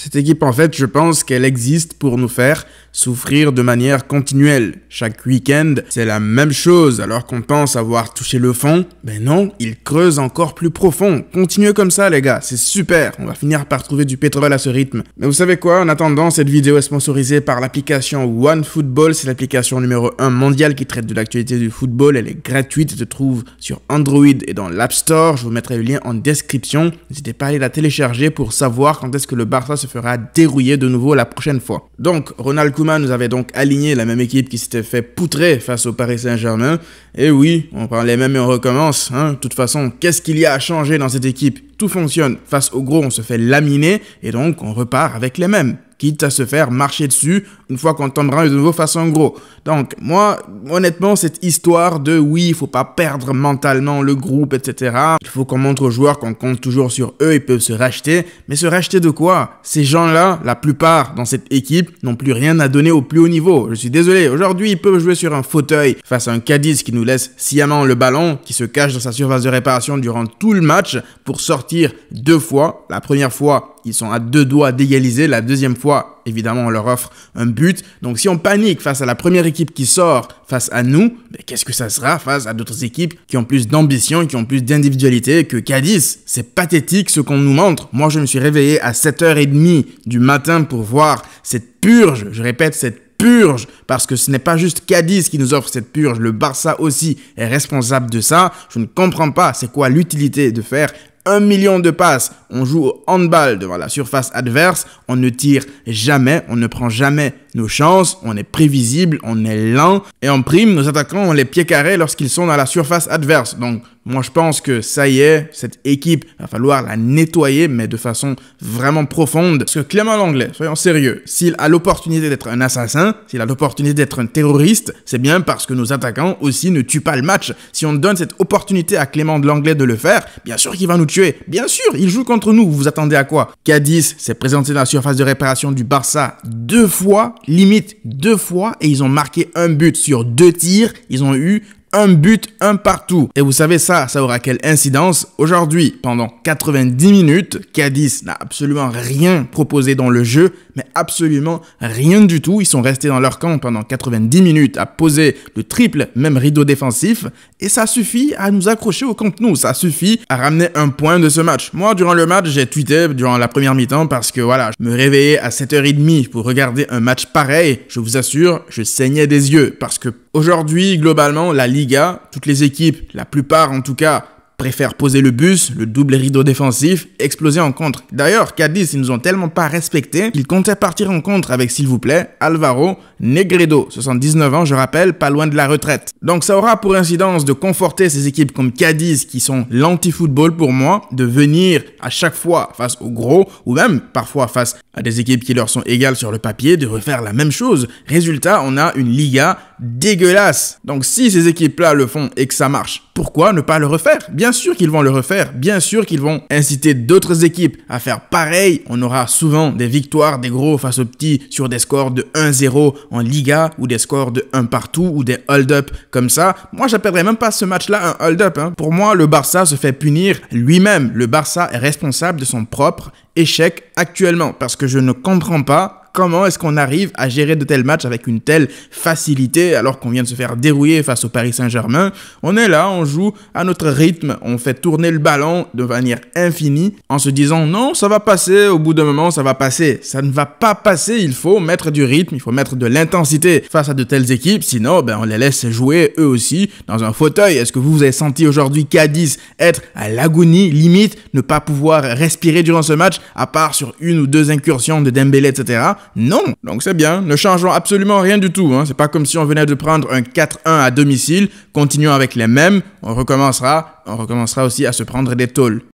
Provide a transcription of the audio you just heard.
Cette équipe, en fait, je pense qu'elle existe pour nous faire souffrir de manière continuelle. Chaque week-end, c'est la même chose. Alors qu'on pense avoir touché le fond, ben non, il creuse encore plus profond. Continuez comme ça, les gars, c'est super. On va finir par trouver du pétrole à ce rythme. Mais vous savez quoi En attendant, cette vidéo est sponsorisée par l'application OneFootball. C'est l'application numéro 1 mondiale qui traite de l'actualité du football. Elle est gratuite. Elle se trouve sur Android et dans l'App Store. Je vous mettrai le lien en description. N'hésitez pas à aller la télécharger pour savoir quand est-ce que le Barça se fera dérouiller de nouveau la prochaine fois. Donc, Ronald Koeman nous avait donc aligné la même équipe qui s'était fait poutrer face au Paris Saint-Germain. Et oui, on prend les mêmes et on recommence. Hein. De toute façon, qu'est-ce qu'il y a à changer dans cette équipe Tout fonctionne. Face au gros, on se fait laminer et donc on repart avec les mêmes quitte à se faire marcher dessus une fois qu'on tombera de nouveau face en gros. Donc moi, honnêtement, cette histoire de oui, il faut pas perdre mentalement le groupe, etc. Il faut qu'on montre aux joueurs qu'on compte toujours sur eux, ils peuvent se racheter. Mais se racheter de quoi Ces gens-là, la plupart dans cette équipe, n'ont plus rien à donner au plus haut niveau. Je suis désolé, aujourd'hui, ils peuvent jouer sur un fauteuil face à un Cadiz qui nous laisse sciemment le ballon, qui se cache dans sa surface de réparation durant tout le match pour sortir deux fois. La première fois ils sont à deux doigts d'égaliser. La deuxième fois, évidemment, on leur offre un but. Donc si on panique face à la première équipe qui sort face à nous, mais qu'est-ce que ça sera face à d'autres équipes qui ont plus d'ambition, qui ont plus d'individualité que Cadiz C'est pathétique ce qu'on nous montre. Moi, je me suis réveillé à 7h30 du matin pour voir cette purge, je répète, cette purge, parce que ce n'est pas juste Cadiz qui nous offre cette purge, le Barça aussi est responsable de ça. Je ne comprends pas c'est quoi l'utilité de faire un million de passes. On joue au handball devant la surface adverse. On ne tire jamais, on ne prend jamais nos chances, on est prévisible, on est lent. Et en prime, nos attaquants ont les pieds carrés lorsqu'ils sont dans la surface adverse. Donc, moi, je pense que ça y est, cette équipe, va falloir la nettoyer, mais de façon vraiment profonde. Parce que Clément Langlais, soyons sérieux, s'il a l'opportunité d'être un assassin, s'il a l'opportunité d'être un terroriste, c'est bien parce que nos attaquants aussi ne tuent pas le match. Si on donne cette opportunité à Clément Langlais de le faire, bien sûr qu'il va nous tuer. Bien sûr, il joue contre nous. Vous vous attendez à quoi Cadiz s'est présenté dans la surface de réparation du Barça deux fois limite deux fois et ils ont marqué un but sur deux tirs. Ils ont eu un but, un partout. Et vous savez ça, ça aura quelle incidence Aujourd'hui, pendant 90 minutes, Cadiz n'a absolument rien proposé dans le jeu, mais absolument rien du tout. Ils sont restés dans leur camp pendant 90 minutes à poser le triple, même rideau défensif, et ça suffit à nous accrocher au compte nous, ça suffit à ramener un point de ce match. Moi, durant le match, j'ai tweeté durant la première mi-temps parce que voilà, je me réveillais à 7h30 pour regarder un match pareil, je vous assure, je saignais des yeux parce que aujourd'hui, globalement, la Ligue toutes les équipes, la plupart en tout cas, préfèrent poser le bus, le double rideau défensif, exploser en contre. D'ailleurs, Cadiz, ils nous ont tellement pas respecté qu'ils comptaient partir en contre avec, s'il vous plaît, Alvaro Negredo, 79 ans, je rappelle, pas loin de la retraite. Donc ça aura pour incidence de conforter ces équipes comme Cadiz, qui sont l'anti-football pour moi, de venir à chaque fois face aux gros, ou même parfois face à des équipes qui leur sont égales sur le papier, de refaire la même chose. Résultat, on a une Liga dégueulasse. Donc si ces équipes-là le font et que ça marche, pourquoi ne pas le refaire Bien sûr qu'ils vont le refaire, bien sûr qu'ils vont inciter d'autres équipes à faire pareil. On aura souvent des victoires des gros face aux petits sur des scores de 1-0 en Liga ou des scores de 1 partout ou des hold-up comme ça. Moi, j'appellerais même pas ce match-là un hold-up. Hein. Pour moi, le Barça se fait punir lui-même. Le Barça est responsable de son propre échec actuellement parce que je ne comprends pas Comment est-ce qu'on arrive à gérer de tels matchs avec une telle facilité alors qu'on vient de se faire dérouiller face au Paris Saint-Germain On est là, on joue à notre rythme, on fait tourner le ballon de manière infinie en se disant non, ça va passer, au bout d'un moment, ça va passer. Ça ne va pas passer, il faut mettre du rythme, il faut mettre de l'intensité face à de telles équipes, sinon ben, on les laisse jouer eux aussi dans un fauteuil. Est-ce que vous vous avez senti aujourd'hui Cadiz être à l'agonie, limite ne pas pouvoir respirer durant ce match, à part sur une ou deux incursions de Dembélé, etc. Non. Donc c'est bien. Ne changeons absolument rien du tout. Hein. C'est pas comme si on venait de prendre un 4-1 à domicile. Continuons avec les mêmes. On recommencera. On recommencera aussi à se prendre des tôles.